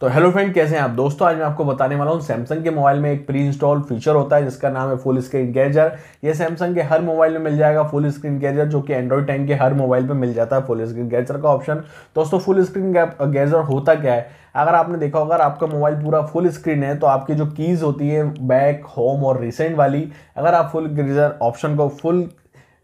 तो hello friend कैसे हैं आप दोस्तों आज मैं आपको बताने वाला हूँ सैमसंग के मोबाइल में एक प्री इंस्टॉल फीचर होता है जिसका नाम है फुल स्क्रीन गैजर ये सैमसंग के हर मोबाइल में मिल जाएगा फुल स्क्रीन गैजर जो कि एंड्रॉइड टेन के हर मोबाइल पे मिल जाता है फुल स्क्रीन गैजर का ऑप्शन दोस्तों फुल स्क्रीन गैजर होता क्या है अगर आपने देखा होगा आपका मोबाइल पूरा फुल स्क्रीन है तो आपकी जो कीज़ होती है बैक होम और रिसेंट वाली अगर आप फुल ऑप्शन को फुल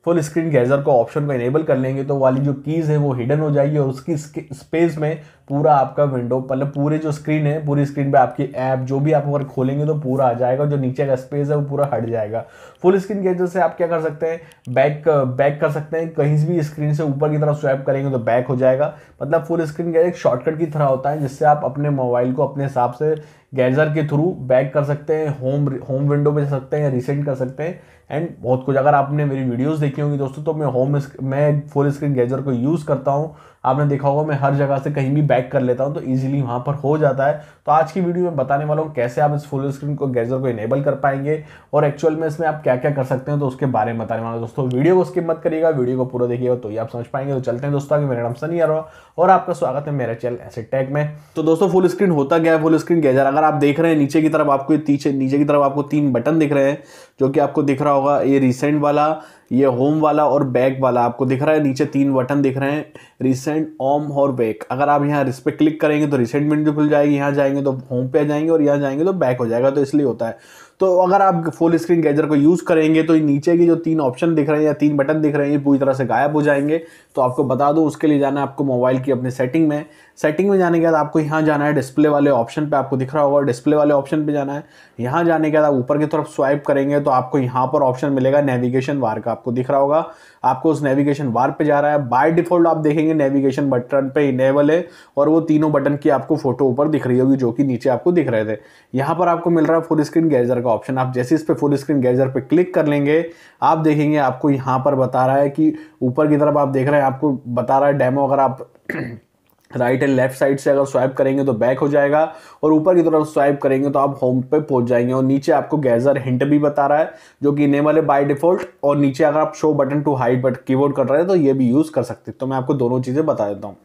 फुल स्क्रीन गैजर को ऑप्शन को इनेबल कर लेंगे तो वाली जो कीज़ है वो हिडन हो जाएगी और उसकी स्पेस में पूरा आपका विंडो मतलब पूरे जो स्क्रीन है पूरी स्क्रीन पे आपकी ऐप जो भी आप अगर खोलेंगे तो पूरा आ जाएगा जो नीचे का स्पेस है वो पूरा हट जाएगा फुल स्क्रीन गैजर से आप क्या कर सकते हैं बैक बैक कर सकते हैं कहीं भी स्क्रीन से ऊपर की तरफ स्वैप करेंगे तो बैक हो जाएगा मतलब फुल स्क्रीन गैजर एक शॉर्टकट की तरह होता है जिससे आप अपने मोबाइल को अपने हिसाब से गैजर के थ्रू बैक कर सकते हैं होम होम विंडो में जा सकते हैं रिसेंट कर सकते हैं एंड बहुत कुछ अगर आपने मेरी वीडियोस देखी होंगी दोस्तों तो मैं होम मैं फुल स्क्रीन गैजर को यूज़ करता हूँ आपने देखा होगा मैं हर जगह से कहीं भी बैक कर लेता हूँ तो ईजिली वहाँ पर हो जाता है तो आज की वीडियो में बताने वाला हूँ कैसे आप इस फुल स्क्रीन को गैजर को इनेबल कर पाएंगे और एक्चुअल में इसमें आप क्या क्या कर सकते हैं तो उसके बारे में बताने वाला दोस्तों वीडियो को स्किप मत करिएगा वीडियो को पूरा देखिएगा तो ये आप समझ पाएंगे तो चलते हैं दोस्तों आगे मेरा नाम सनी अरोड़ा और आपका स्वागत है मेरे चैनल एसेट टैग में तो दोस्तों फुल स्क्रीन होता गया फुल स्क्रीन गैजर अगर अगर आप देख रहे हैं नीचे की तरफ आपको तीचे नीचे की तरफ आपको तीन बटन दिख रहे हैं जो कि आपको दिख रहा होगा ये रिसेंट वाला ये होम वाला और बैक वाला आपको दिख रहा है नीचे तीन बटन दिख रहे हैं रिसेंट ऑम और बैक अगर आप यहाँ रिस पे क्लिक करेंगे तो रिसेंट विंडो खुल जाएगी यहाँ जाएंगे तो होम पे आ जाएंगे और यहाँ जाएंगे तो बैक हो जाएगा तो इसलिए होता है तो अगर आप फुल स्क्रीन गैजर को यूज़ करेंगे तो नीचे के जो तीन ऑप्शन दिख रहे हैं या तीन बटन दिख रहे हैं ये पूरी तरह से गायब हो जाएंगे तो आपको बता दो उसके लिए जाना है आपको मोबाइल की अपने सेटिंग में सेटिंग में जाने के बाद आपको यहाँ जाना है डिस्प्ले वाले ऑप्शन पर आपको दिख रहा होगा डिस्प्ले वाले ऑप्शन पर जाना है यहाँ जाने के बाद आप ऊपर की तरफ स्वाइप करेंगे तो आपको यहाँ पर ऑप्शन मिलेगा नेविगेशन वार का आपको दिख रहा होगा आपको उस नेविगेशन वार पे जा रहा है बाय डिफॉल्ट आप देखेंगे नेविगेशन बटन पर इनेबल है और वो तीनों बटन की आपको फोटो ऊपर दिख रही होगी जो कि नीचे आपको दिख रहे थे यहाँ पर आपको मिल रहा है फुल स्क्रीन गैजर का का ऑप्शन आप जैसे इस पर फुल स्क्रीन गैजर पर क्लिक कर लेंगे आप देखेंगे आपको यहाँ पर बता रहा है कि ऊपर की तरफ आप देख रहे हैं आपको बता रहा है डेमो अगर आप राइट एंड लेफ्ट साइड से अगर स्वाइप करेंगे तो बैक हो जाएगा और ऊपर की तरफ स्वाइप करेंगे तो आप होम पे पहुंच जाएंगे और नीचे आपको गैजर हिंट भी बता रहा है जो कि इनेबल है बाय डिफॉल्ट और नीचे अगर आप show button to hide but keyboard कर रहे हैं तो ये भी यूज़ कर सकते हैं तो मैं आपको दोनों चीज़ें बता देता हूँ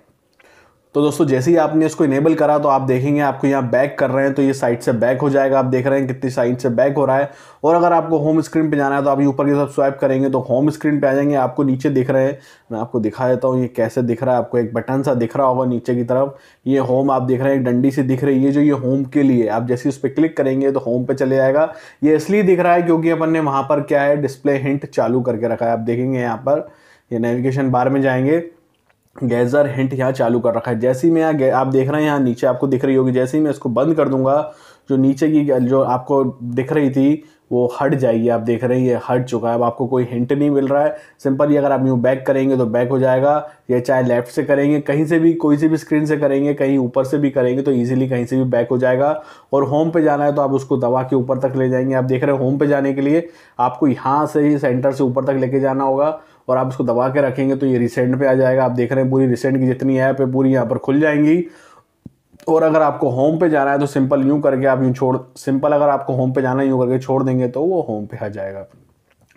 तो दोस्तों जैसे ही आपने इसको इनेबल करा तो आप देखेंगे आपको यहाँ बैक कर रहे हैं तो ये साइड से बैक हो जाएगा आप देख रहे हैं कितनी साइड से बैक हो रहा है और अगर आपको होम स्क्रीन पे जाना है तो आप ऊपर की तरफ स्वाइप करेंगे तो होम स्क्रीन पे आ जाएंगे आपको नीचे दिख रहे हैं मैं आपको दिखा देता हूँ ये कैसे दिख रहा है आपको एक बटन सा दिख रहा होगा नीचे की तरफ ये होम आप देख रहे हैं डंडी से दिख रही है जो ये होम के लिए आप जैसे उस पर क्लिक करेंगे तो होम पर चले जाएगा ये इसलिए दिख रहा है क्योंकि अपन ने वहाँ पर क्या है डिस्प्ले हिंट चालू करके रखा है आप देखेंगे यहाँ पर ये नेविगेशन बार में जाएंगे गैज़र हिंट यहाँ चालू कर रखा है जैसे ही मैं यहाँ आप देख रहे हैं यहाँ नीचे आपको दिख रही होगी जैसे ही मैं इसको बंद कर दूंगा जो नीचे की जो आपको दिख रही थी वो हट जाएगी आप देख रहे हैं ये हट चुका है अब आपको कोई हिंट नहीं मिल रहा है सिंपल ये अगर आप यूँ बैक करेंगे तो बैक हो जाएगा या चाहे लेफ्ट से करेंगे कहीं से भी कोई से भी स्क्रीन से करेंगे कहीं ऊपर से भी करेंगे तो ईजिली कहीं से भी बैक हो जाएगा और होम पे जाना है तो आप उसको दवा के ऊपर तक ले जाएंगे आप देख रहे हैं होम पे जाने के लिए आपको यहाँ से ही सेंटर से ऊपर तक लेके जाना होगा और आप इसको दबा के रखेंगे तो ये रिसेंट पे आ जाएगा आप देख रहे हैं पूरी रिसेंट की जितनी ऐप है पूरी यहाँ पर खुल जाएंगी और अगर आपको होम पे जाना है तो सिंपल यूँ करके आप यूँ छोड़ सिंपल अगर आपको होम पे जाना है यूँ करके छोड़ देंगे तो वो होम पे आ जाएगा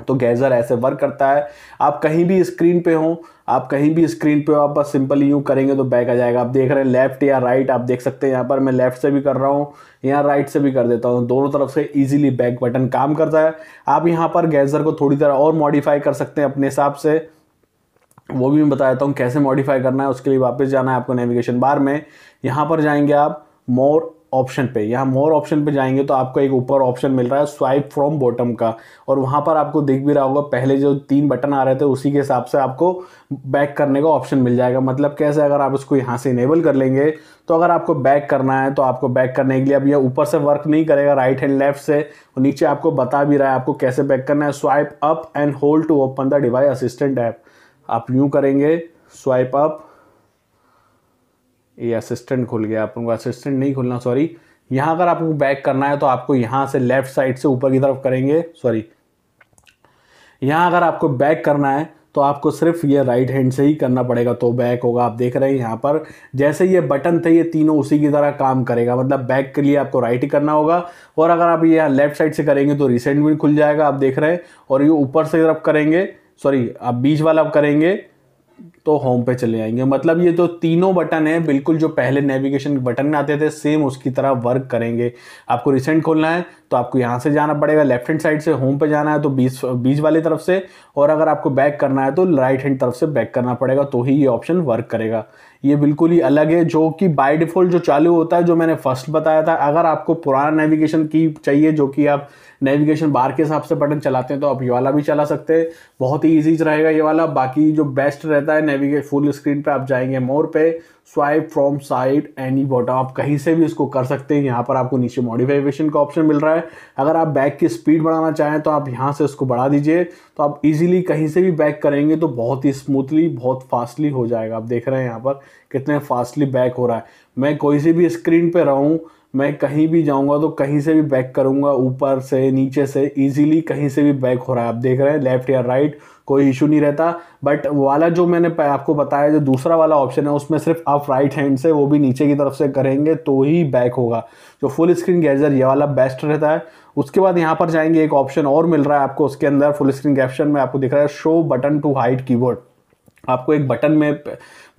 तो गैज़र ऐसे वर्क करता है आप कहीं भी स्क्रीन पे हो आप कहीं भी स्क्रीन पे हो आप बस सिंपल यूँ करेंगे तो बैक आ जाएगा आप देख रहे हैं लेफ़्ट या राइट आप देख सकते हैं यहाँ पर मैं लेफ़्ट से भी कर रहा हूँ या राइट से भी कर देता हूँ दोनों तरफ से ईजिली बैक बटन काम करता है आप यहाँ पर गैज़र को थोड़ी देर और मॉडिफाई कर सकते हैं अपने हिसाब से वो भी मैं बता देता हूँ कैसे मॉडिफाई करना है उसके लिए वापस जाना है आपको नेविगेशन बार में यहाँ पर जाएंगे आप मोर ऑप्शन पे यहाँ मोर ऑप्शन पे जाएंगे तो आपको एक ऊपर ऑप्शन मिल रहा है स्वाइप फ्रॉम बॉटम का और वहाँ पर आपको दिख भी रहा होगा पहले जो तीन बटन आ रहे थे उसी के हिसाब से आपको बैक करने का ऑप्शन मिल जाएगा मतलब कैसे अगर आप इसको यहाँ से इनेबल कर लेंगे तो अगर आपको बैक करना है तो आपको बैक करने के लिए अब यह ऊपर से वर्क नहीं करेगा राइट हैंड लेफ्ट से और नीचे आपको बता भी रहा है आपको कैसे बैक करना है swipe up and hold to open the device assistant app आप यूँ करेंगे स्वाइप अप ये असिस्टेंट खुल गया अपन को असिस्टेंट नहीं खुलना सॉरी यहाँ अगर आपको बैक करना है तो आपको यहाँ से लेफ्ट साइड से ऊपर की तरफ करेंगे सॉरी यहाँ अगर आपको बैक करना है तो आपको सिर्फ ये राइट हैंड से ही करना पड़ेगा तो बैक होगा आप देख रहे हैं यहाँ पर जैसे ये बटन थे ये तीनों उसी की तरह काम करेगा मतलब बैक के लिए आपको राइट ही करना होगा और अगर आप ये लेफ्ट साइड से करेंगे तो रिसेंट भी खुल जाएगा आप देख रहे हैं और ये ऊपर से तरफ करेंगे सॉरी आप बीच वाला करेंगे तो होम पे चले जाएंगे मतलब ये जो तो तीनों बटन है बिल्कुल जो पहले नेविगेशन बटन में आते थे सेम उसकी तरह वर्क करेंगे आपको रिसेंट खोलना है तो आपको यहाँ से जाना पड़ेगा लेफ्ट हैंड साइड से होम पे जाना है तो बीच बीच वाली तरफ से और अगर आपको बैक करना है तो राइट हैंड तरफ से बैक करना पड़ेगा तो ही ये ऑप्शन वर्क करेगा ये बिल्कुल ही अलग है जो कि बाय डिफ़ॉल्ट जो चालू होता है जो मैंने फर्स्ट बताया था अगर आपको पुराना नेविगेशन की चाहिए जो कि आप नेविगेशन बार के हिसाब से बटन चलाते हैं तो आप ये वाला भी चला सकते हैं बहुत ही ईजी रहेगा ये वाला बाकी जो बेस्ट रहता है नेविगेट फुल स्क्रीन पर आप जाएंगे मोर पे swipe from side any bottom आप कहीं से भी इसको कर सकते हैं यहाँ पर आपको नीचे मॉडिफिकेशन का ऑप्शन मिल रहा है है अगर आप बैग की स्पीड बढ़ाना चाहें तो आप यहाँ से उसको बढ़ा दीजिए तो आप इजीली कहीं से भी बैक करेंगे तो बहुत ही स्मूथली बहुत फास्टली हो जाएगा आप देख रहे हैं यहाँ पर कितने फास्टली बैक हो रहा है मैं कोई सी भी स्क्रीन पर रहूँ मैं कहीं भी जाऊंगा तो कहीं से भी बैक करूंगा ऊपर से नीचे से इजीली कहीं से भी बैक हो रहा है आप देख रहे हैं लेफ्ट या राइट कोई इशू नहीं रहता बट वाला जो मैंने आपको बताया जो दूसरा वाला ऑप्शन है उसमें सिर्फ आप राइट हैंड से वो भी नीचे की तरफ से करेंगे तो ही बैक होगा जो फुल स्क्रीन गैजर ये वाला बेस्ट रहता है उसके बाद यहाँ पर जाएंगे एक ऑप्शन और मिल रहा है आपको उसके अंदर फुल स्क्रीन कैप्शन में आपको दिख रहा है show button to hide keyboard आपको एक बटन में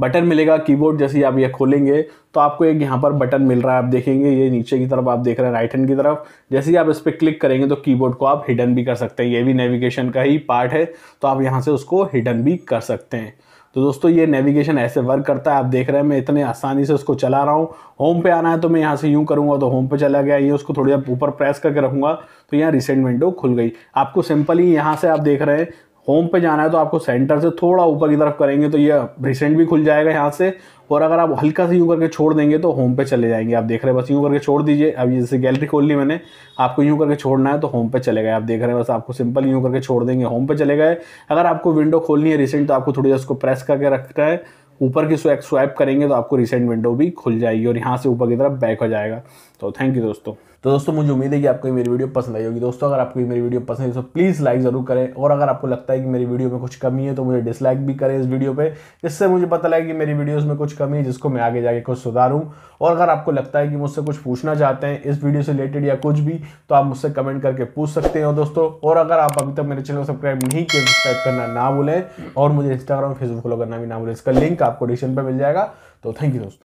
बटन मिलेगा कीबोर्ड जैसे आप ये खोलेंगे तो आपको एक यहाँ पर बटन मिल रहा है आप देखेंगे ये नीचे की तरफ आप देख रहे हैं राइट हैंड की तरफ जैसे ही आप इस पर क्लिक करेंगे तो कीबोर्ड को आप हिडन भी कर सकते हैं ये भी नेविगेशन का ही पार्ट है तो आप यहाँ से उसको हिडन भी कर सकते हैं तो दोस्तों ये नेविगेशन ऐसे वर्क करता है आप देख रहे हैं मैं इतने आसानी से उसको चला रहा हूँ होम पे आना है तो मैं यहाँ से यूँ करूँगा तो होम पे चला गया ये उसको थोड़ी देर ऊपर प्रेस करके रखूँगा तो यहाँ रिसेंट विंडो खुल गई आपको सिंपली यहाँ से आप देख रहे हैं होम पे जाना है तो आपको सेंटर से थोड़ा ऊपर की तरफ करेंगे तो ये रिसेंट भी खुल जाएगा यहाँ से और अगर आप हल्का से यूँ करके छोड़ देंगे तो होम पे चले जाएंगे आप देख रहे हैं बस यूँ करके छोड़ दीजिए अब जैसे गैलरी खोल ली मैंने आपको यूँ करके छोड़ना है तो होम पे चले गए आप देख रहे हैं बस आपको सिंपल यूँ करके छोड़ देंगे होम पे चले गए अगर आपको विंडो खोलनी है रिसेंट तो आपको थोड़ी देर उसको प्रेस करके रखना है ऊपर की स्वैप करेंगे तो आपको रिसेंट विंडो भी खुल जाएगी और यहाँ से ऊपर की तरफ बैक हो जाएगा तो थैंक यू दोस्तों तो दोस्तों मुझे उम्मीद है कि आपको मेरी वीडियो पसंद आई होगी दोस्तों अगर आपको मेरी वीडियो पसंद है तो प्लीज़ लाइक ज़रूर करें और अगर आपको लगता है कि मेरी वीडियो में कुछ कमी है तो मुझे डिसलाइक भी करें इस वीडियो पर इससे मुझे पता लगे कि मेरी वीडियोज़ में कुछ कमी है जिसको मैं आगे जाके कुछ सुधारूँ और अगर आपको लगता है कि मुझसे कुछ पूछना चाहते हैं इस वीडियो से रिलेटेड या कुछ भी तो आप मुझसे कमेंट करके पूछ सकते हैं दोस्तों और अगर आप अभी तक मेरे चैनल को सब्सक्राइब नहीं किए तो सब्सक्राइब करना ना भूलें और मुझे इंस्टाग्राम फेसबुक फॉलो करना भी ना भूलें इसका लिंक आपको डिस्क्रिप्शन पर मिल जाएगा तो थैंक यू दोस्तों